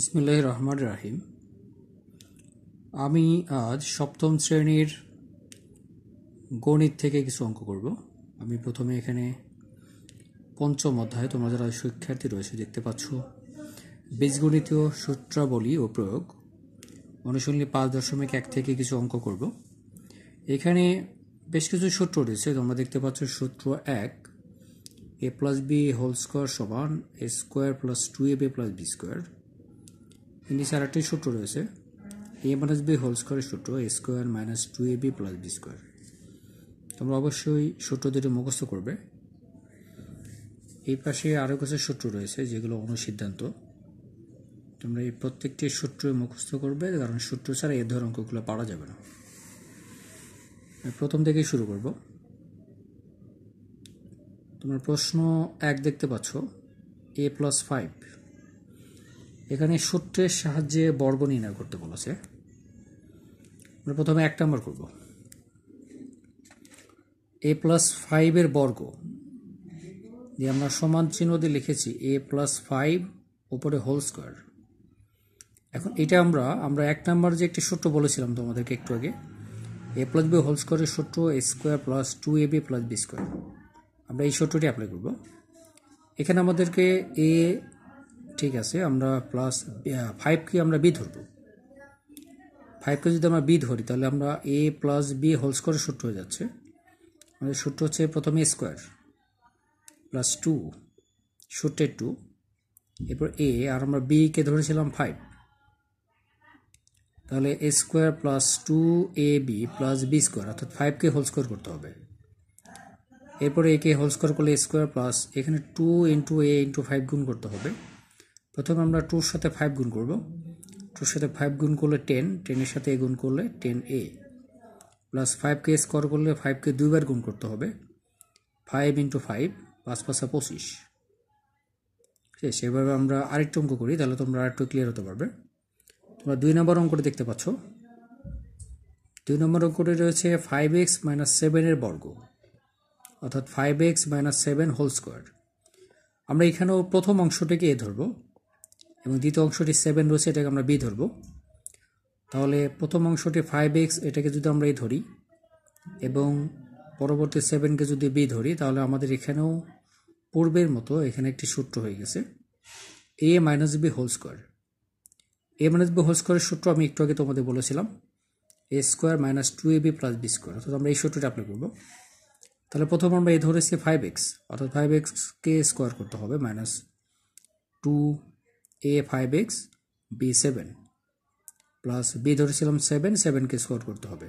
ইসমিল্লাহ রহমান রাহিম আমি আজ সপ্তম শ্রেণীর গণিত থেকে কিছু অঙ্ক করব আমি প্রথমে এখানে পঞ্চম অধ্যায় তোমরা যারা শিক্ষার্থী রয়েছে দেখতে পাচ্ছ বীজগণিতীয় সূত্রাবলী ও প্রয়োগ অনুশীলনী পাঁচ দশমিক এক থেকে কিছু অঙ্ক করব এখানে বেশ কিছু সূত্র রয়েছে তোমরা দেখতে পাচ্ছ সূত্র এক A plus B whole square সমান A square plus two A B plus B square নিচে আর একটি সূত্র রয়েছে এ মাইনাস বি হোল স্কোয়ারের সূত্র A square minus two A B plus B square তোমরা অবশ্যই সূত্র দুটো মুখস্থ করবে এই পাশে আরও কিছু সূত্র রয়েছে যেগুলো অনুসিদ্ধান্ত তোমরা এই প্রত্যেকটি সূত্র মুখস্থ করবে কারণ সূত্র ছাড়া এ ধর অঙ্কগুলো পারা যাবে না প্রথম থেকেই শুরু করব তোমার প্রশ্ন এক দেখতে পাচ্ছ এ প্লাস ফাইভ এখানে সূত্রের সাহায্যে বর্গ নির্ণয় করতে বলেছে আমরা প্রথমে এক নম্বর করব এ প্লাস ফাইভের বর্গ দিয়ে আমরা সমান চিহ্ন দিয়ে লিখেছি এ প্লাস ফাইভ ওপরে হোল স্কোয়ার এখন এটা আমরা আমরা এক নাম্বার যে একটি সূত্র বলেছিলাম তোমাদেরকে একটু আগে এ প্লাস বি হোল স্কোয়ারের সূত্র A square plus two A B plus B square আমরা এই সূত্রটি অ্যাপ্লাই করব এখানে আমাদেরকে এ ঠিক আছে আমরা প্লাস ফাইভকে আমরা বি ধরব ফাইভকে যদি আমরা বি ধরি তাহলে আমরা এ প্লাস বি হোল স্কোয়ারের সূত্র হয়ে যাচ্ছে আমাদের সূত্র হচ্ছে প্রথমে স্কোয়ার প্লাস টু সূত্রের টু এরপর এ আর আমরা বিকে ধরেছিলাম ফাইভ তাহলে A square plus two A B plus B square অর্থাৎ ফাইভকে হোল স্কোয়ার করতে হবে এরপরে একে হোল স্কোয়ার করলে স্কোয়ার প্লাস এখানে two into A into five গুণ করতে হবে প্রথমে আমরা টুর সাথে ফাইভ গুণ করব টুর সাথে ফাইভ গুণ করলে টেন টেনের সাথে এ গুণ করলে টেন এ প্লাস ফাইভকে স্কোয়ার করলে ফাইভকে দুইবার গুণ করতে হবে ফাইভ ইন্টু ফাইভ পাঁচ পাঁচা পঁচিশ ঠিক আছে এভাবে আমরা আরেকটু অঙ্ক করি তাহলে তোমরা আরেকটু ক্লিয়ার হতে পারবে তোমরা দুই নম্বর অঙ্কটি দেখতে পাচ্ছ দুই নম্বর অঙ্কটি রয়েছে ফাইভ এক্স মাইনাস সেভেনের বর্গ অর্থাৎ five X minus seven whole square আমরা এখানেও প্রথম অংশটিকে এ ধরবো এবং দ্বিতীয় অংশটি সেভেন রয়েছে এটাকে আমরা বি ধরব তাহলে প্রথম অংশটি ফাইভ এক্স এটাকে যদি আমরা এ ধরি এবং পরবর্তী সেভেনকে যদি বি ধরি তাহলে আমাদের এখানেও পূর্বের মতো এখানে একটি সূত্র হয়ে গেছে A minus B whole square A minus B whole স্কোয়ারের সূত্র আমি একটু আগে তোমাদের বলেছিলাম A square minus two A B plus B square অর্থাৎ আমরা এই সূত্রটা অ্যাপ্লাই করবো তাহলে প্রথম আমরা এ ধরেছি ফাইভ এক্স অর্থাৎ ফাইভ এক্সকে স্কোয়ার করতে হবে minus two A five X B seven plus B ধরেছিলাম সেভেন সেভেনকে স্কোয়ার করতে হবে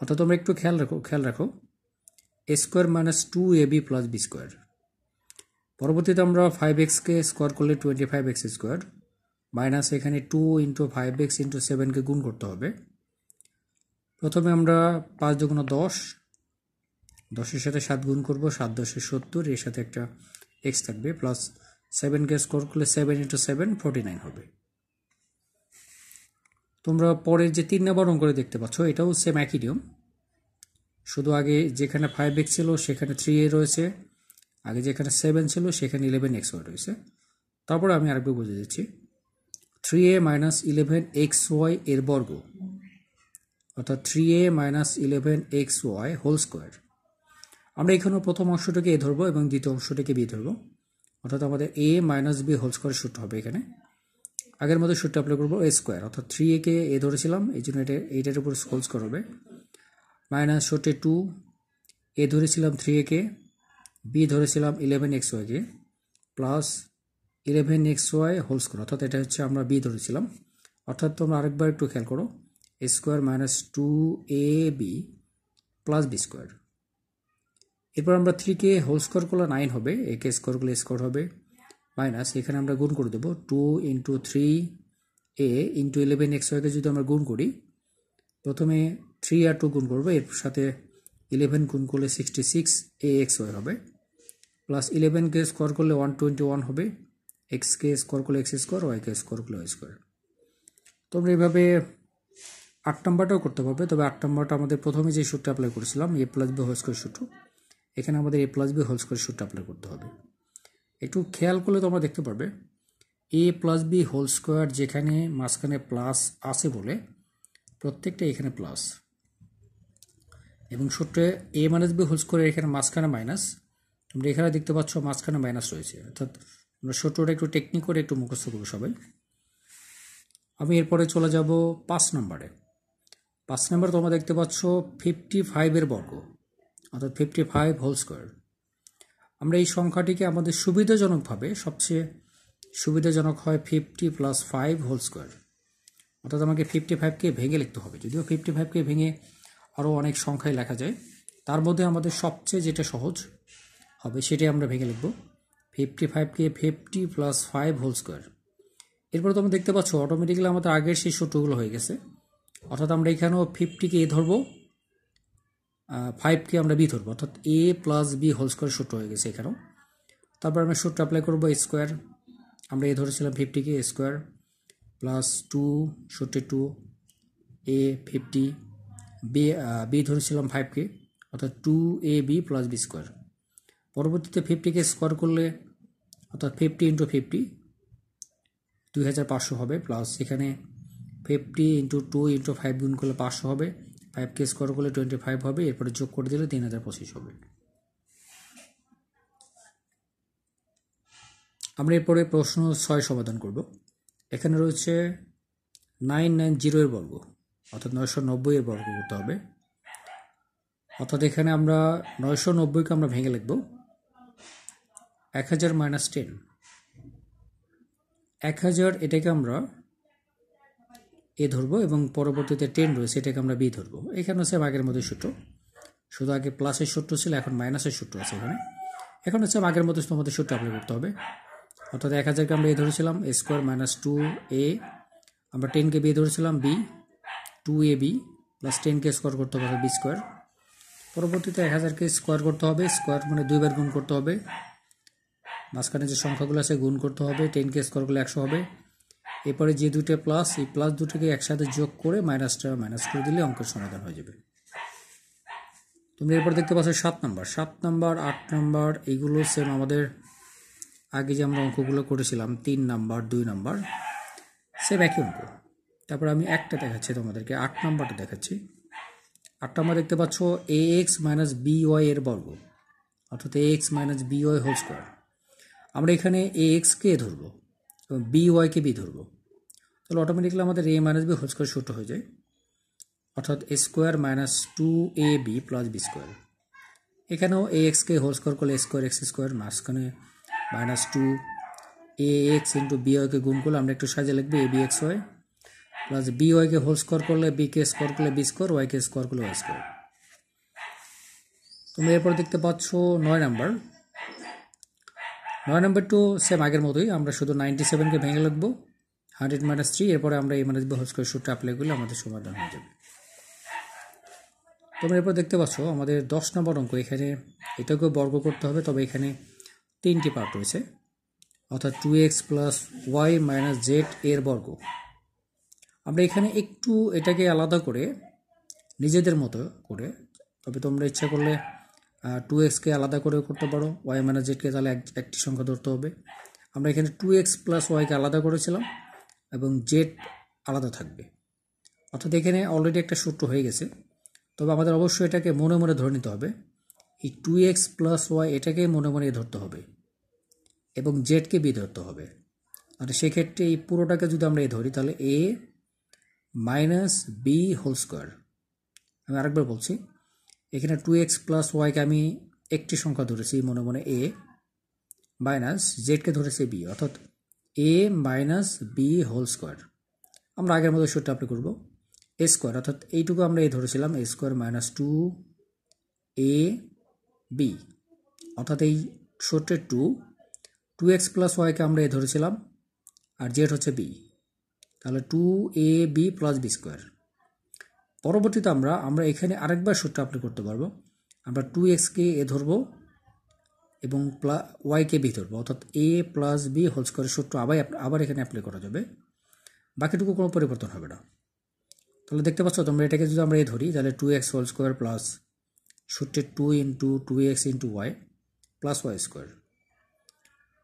অর্থাৎ তোমরা একটু খেয়াল রাখো খেয়াল রাখো A square minus two A B plus B square পরবর্তীতে আমরা ফাইভ এক্সকে স্কোয়ার করলে twenty five X square minus এখানে two into five X into সেভেনকে গুণ করতে হবে প্রথমে আমরা পাঁচ দুগুণ দশ দশের সাথে সাত গুণ করব সাত দশে সত্তর এর সাথে একটা এক্স থাকবে প্লাস সেভেন গ্যাস করলে seven into seven forty nine হবে তোমরা পরের যে তিন নম্বর অঙ্করে দেখতে পাচ্ছ এটাও সেম একই নিয়ম শুধু আগে যেখানে ফাইভ এক্স ছিল সেখানে থ্রি এ রয়েছে আগে যেখানে সেভেন ছিল সেখানে ইলেভেন এক্স ওয়াই রয়েছে তারপরে আমি আরেকটু বুঝে দিচ্ছি three A minus eleven X Y এর বর্গ অর্থাৎ three A minus eleven X Y whole square আমরা এখানেও প্রথম অংশটাকে এ ধরবো এবং দ্বিতীয় অংশটাকে বি ধরবো অর্থাৎ আমাদের A minus B whole square শ্যুট হবে এখানে আগের মতো সূত্র অ্যাপ্লাই করবো এ স্কোয়ার অর্থাৎ থ্রি এ কে এ ধরেছিলাম এই জন্য এটা এইটার উপর হোল স্কোয়ার হবে মাইনাস শ্যুটে টু এ ধরেছিলাম থ্রি এ কে বি ধরেছিলাম ইলেভেন এক্স ওয়াইকে plus eleven X Y whole square অর্থাৎ এটা হচ্ছে আমরা বি ধরেছিলাম অর্থাৎ তোমরা আরেকবার একটু খেয়াল করো A square minus two A B plus B square এরপর আমরা থ্রিকে হোল স্কোর করলে নাইন হবে একে স্কোর করলে স্কোর হবে মাইনাস এখানে আমরা গুণ করে দেবো two into three A into eleven X ওয়াইকে যদি আমরা গুণ করি প্রথমে থ্রি আর টু গুণ করবো এর সাথে ইলেভেন গুণ করলে sixty six A X Y হবে প্লাস ইলেভেনকে স্কোয়ার করলে ওয়ান টোয়েন্টি ওয়ান হবে এক্সকে স্কোয়ার করলে এক্স স্কোয়ার ওয়াইকে স্কোয়ার করলে ওয়াই স্কোয়ার তোমরা এভাবে আট নম্বরটাও করতে পারবে তবে আট নম্বরটা আমাদের প্রথমে যে সূত্রে অ্যাপ্লাই করেছিলাম A plus B whole square সূত্র এখানে আমাদের A plus B whole square সূত্র অ্যাপ্লাই করতে হবে একটু খেয়াল করলে তোমরা দেখতে পারবে A plus B whole square যেখানে মাঝখানে প্লাস আছে বলে প্রত্যেকটা এখানে প্লাস এবং সূত্রে A minus B whole square এখানে মাঝখানে মাইনাস তোমরা এখানে দেখতে পাচ্ছ মাঝখানে মাইনাস রয়েছে অর্থাৎ আমরা সূত্রটা একটু টেকনিক করে একটু মুখস্থ করবো সবাই আমি এরপরে চলে যাব পাঁচ নম্বরে পাঁচ নম্বরে তোমরা দেখতে পাচ্ছ ফিফটি ফাইভের বর্গ অর্থাৎ ফিফটি ফাইভ হোল স্কোয়ার আমরা এই সংখ্যাটিকে আমাদের সুবিধাজনকভাবে সবচেয়ে সুবিধাজনক হয় fifty plus five whole square অর্থাৎ আমাকে ফিফটি ফাইভকে ভেঙে লিখতে হবে যদিও ফিফটি ফাইভকে ভেঙে আরও অনেক সংখ্যায় লেখা যায় তার মধ্যে আমাদের সবচেয়ে যেটা সহজ হবে সেটাই আমরা ভেঙে লিখব ফিফটি ফাইভকে fifty plus five whole square এরপর তোমরা দেখতে পাচ্ছ অটোমেটিক্যালি আমাদের আগের সেই সূত্রগুলো হয়ে গেছে অর্থাৎ আমরা এখানেও ফিফটিকে এ ধরবো ফাইভকে আমরা বি ধরবো অর্থাৎ A plus B whole square সূত্র হয়ে গেছে এখানেও তারপর আমরা সূত্র অ্যাপ্লাই করবো স্কোয়ার আমরা এ ধরেছিলাম ফিফটিকে স্কোয়ার প্লাস টু সূত্রে two A fifty B B ধরেছিলাম ফাইভকে অর্থাৎ two A B plus B square পরবর্তীতে ফিফটিকে স্কোয়ার করলে অর্থাৎ ফিফটি ইন্টু ফিফটি দুই হাজার পাঁচশো হবে প্লাস এখানে fifty into two into five গুণ করলে পাঁচশো হবে ফাইভকে স্কোয়ার করলে টোয়েন্টি ফাইভ হবে এরপরে যোগ করে দিলে তিন হাজার পঁচিশ হবে আমরা এরপরে প্রশ্ন ছয় সমাধান করব এখানে রয়েছে নাইন নাইন জিরো এর বর্গ অর্থাৎ নয়শো নব্বইয়ের বর্গ করতে হবে অর্থাৎ এখানে আমরা নয়শো নব্বইকে আমরা ভেঙে লিখব এক হাজার মাইনাস টেন এক হাজার এটাকে আমরা এ ধরবো এবং পরবর্তীতে টেন রয়েছে এটাকে আমরা বি ধরবো এখানেও সেম আগের মতো সূত্র শুধু আগে প্লাসের সূত্র ছিল এখন মাইনাসের সূত্র আছে এখানে এখন হচ্ছে আগের মতো তোমাদের সূত্র অ্যাপ্লাই করতে হবে অর্থাৎ এক হাজারকে আমরা এ ধরেছিলাম A square minus two A আমরা টেনকে বি ধরেছিলাম B two A B plus টেনকে স্কোয়ার করতে হবে বি স্কোয়ার পরবর্তীতে এক হাজারকে স্কোয়ার করতে হবে স্কোয়ার মানে দুইবার গুণ করতে হবে মাঝখানে যে সংখ্যাগুলো আছে গুণ করতে হবে টেনকে স্কোয়ার করলে একশো হবে এরপরে যে দুটো প্লাস এই প্লাস দুটোকে একসাথে যোগ করে মাইনাসটা মাইনাস করে দিলে অঙ্কের সমাধান হয়ে যাবে তুমি এরপর দেখতে পাচ্ছ সাত নম্বর সাত নম্বর আট নম্বর এইগুলো সেম আমাদের আগে যে আমরা অঙ্কগুলো করেছিলাম তিন নাম্বার দুই নাম্বার সেম একই অঙ্ক তারপর আমি একটা দেখাচ্ছি তোমাদেরকে আট নাম্বারটা দেখাচ্ছি আট নাম্বার দেখতে পাচ্ছ এ এক্স মাইনাস বিওয়াই এর বর্গ অর্থাৎ A X minus B Y whole square আমরা এখানে এ এক্সকে ধরবো এবং বি ওয়াইকে বি ধরবো তাহলে অটোমেটিক্যালি আমাদের A minus B whole square ছোট হয়ে যায় অর্থাৎ A square minus two A B plus B square এখানেও এ এক্সকে হোল স্কোয়ার করলে স্কোয়ার এক্স স্কোয়ার মাঝখানে minus two A X into B ওয়াইকে গুণ করলে আমরা একটু সাজে লিখবো A B X Y plus B ওয়াইকে হোল স্কোয়ার করলে বি কে স্কোয়ার করলে বি স্কোয়ার ওয়াইকে স্কোয়ার করলে ওয়াই স্কোয়ার তুমি এরপর দেখতে পাচ্ছ নয় নাম্বার নয় নাম্বার টু সেম আগের মতোই আমরা শুধু নাইনটি সেভেনকে ভেঙে লাগবো হান্ড্রেড মাইনাস থ্রি এরপরে আমরা এই minus B whole square apply করলে আমাদের সমাধান হয়ে যাবে তোমরা এরপর দেখতে পাচ্ছ আমাদের দশ নম্বর অঙ্ক এখানে এটাকেও বর্গ করতে হবে তবে এখানে তিনটি পার্ট রয়েছে অর্থাৎ two X plus Y minus Z এর বর্গ আমরা এখানে একটু এটাকে আলাদা করে নিজেদের মতো করে তবে তোমরা ইচ্ছা করলে টু এক্সকে আলাদা করে করতে পারো ওয়াই মাইনাস জেডকে তাহলে একটি সংখ্যা ধরতে হবে আমরা এখানে টু এক্স প্লাস ওয়াইকে আলাদা করেছিলাম এবং জেড আলাদা থাকবে অর্থাৎ এখানে অলরেডি একটা সূত্র হয়ে গেছে তবে আমাদের অবশ্যই এটাকে মনে মনে ধরে নিতে হবে এই টু এক্স প্লাস ওয়াই এটাকে মনে মনে ধরতে হবে এবং জেডকে বি ধরতে হবে আর সেক্ষেত্রে এই পুরোটাকে যদি আমরা এ ধরি তাহলে A minus B whole square আমি আরেকবার বলছি এখানে টু এক্স প্লাস ওয়াইকে আমি একটি সংখ্যা ধরেছি মনে মনে এ মাইনাস জেডকে ধরেছে বি অর্থাৎ A minus B whole square আমরা আগের মতো সূত্রটা আপনি করব এ স্কোয়ার অর্থাৎ এইটুকু আমরা এ ধরেছিলাম A square minus two A B অর্থাৎ এই সূত্রের টু টু এক্স প্লাস ওয়াইকে আমরা এ ধরেছিলাম আর জেড হচ্ছে বি তাহলে two A B plus B square পরবর্তীতে আমরা আমরা এখানে আরেকবার সূত্র অ্যাপ্লাই করতে পারবো আমরা টু এক্সকে এ ধরবো এবং প্লা ওয়াইকে বি ধরবো অর্থাৎ এ প্লাস বি হোল করে সূত্র আবার আবার এখানে অ্যাপ্লাই করা যাবে বাকিটুকু কোনো পরিবর্তন হবে না তাহলে দেখতে পাচ্ছ তোমরা এটাকে যদি আমরা এ ধরি তাহলে two X whole square plus সূত্রে two into two X into Y plus Y square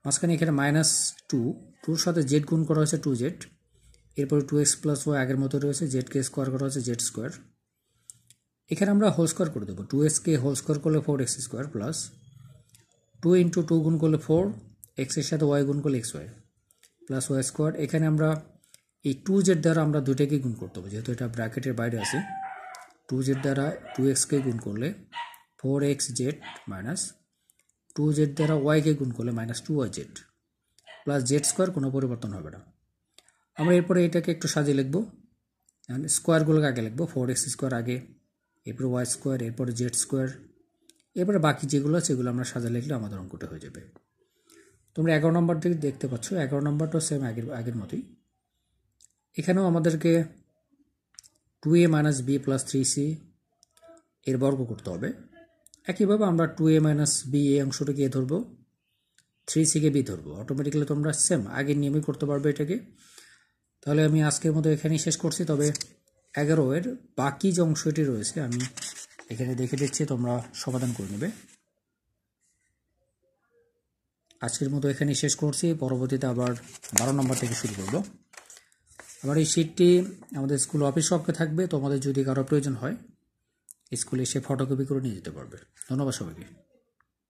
মাঝখানে এখানে মাইনাস টু টুর সাথে জেড গুণ করা হয়েছে টু জেড এরপর টু এক্স প্লাস ওয়াই আগের মতো রয়েছে কে স্কোয়ার করা হচ্ছে জেড স্কোয়ার এখানে আমরা হোল স্কোয়ার করে দেবো টু কে হোল স্কোয়ার করলে four X square plus two into two গুণ করলে ফোর এক্সের সাথে ওয়াই গুণ করলে X Y plus Y square এখানে আমরা এই টু জেড দ্বারা আমরা দুইটাকে গুণ করতে হবে যেহেতু এটা ব্র্যাকেটের বাইরে আছে টু জেড দ্বারা টু এক্সকে গুণ করলে four X Z minus two Z দ্বারা ওয়াইকে গুণ করলে minus two Y Z plus Z square কোনো পরিবর্তন হবে না আমরা এরপরে এটাকে একটু সাজিয়ে লিখবো স্কোয়ারগুলোকে আগে লিখবো ফোর এক্স স্কোয়ার আগে এরপরে ওয়াই স্কোয়ার এরপরে জেড স্কোয়ার এরপরে বাকি যেগুলো আছে সেগুলো আমরা সাজা লিখলে আমাদের অঙ্কটা হয়ে যাবে তোমরা এগারো নম্বর থেকে দেখতে পাচ্ছ এগারো নম্বরটাও সেম আগের আগের মতোই এখানেও আমাদেরকে two A minus B plus three C এর বর্গ করতে হবে একইভাবে আমরা two A minus B A অংশটাকে এ ধরবো থ্রি সিকে বি ধরবো অটোমেটিক্যালি তোমরা সেম আগের নিয়মই করতে পারবে এটাকে তাহলে আমি আজকের মতো এখানেই শেষ করছি তবে এগারো এর বাকি যে অংশটি রয়েছে আমি এখানে দেখে দিচ্ছি তোমরা সমাধান করে নেবে আজকের মতো এখানেই শেষ করছি পরবর্তীতে আবার বারো নম্বর থেকে শুরু করব আবার এই শীটটি আমাদের স্কুল অফিস সবকে থাকবে তোমাদের যদি কারো প্রয়োজন হয় স্কুলে এসে ফটোকপি করে নিয়ে যেতে পারবে ধন্যবাদ সবাইকে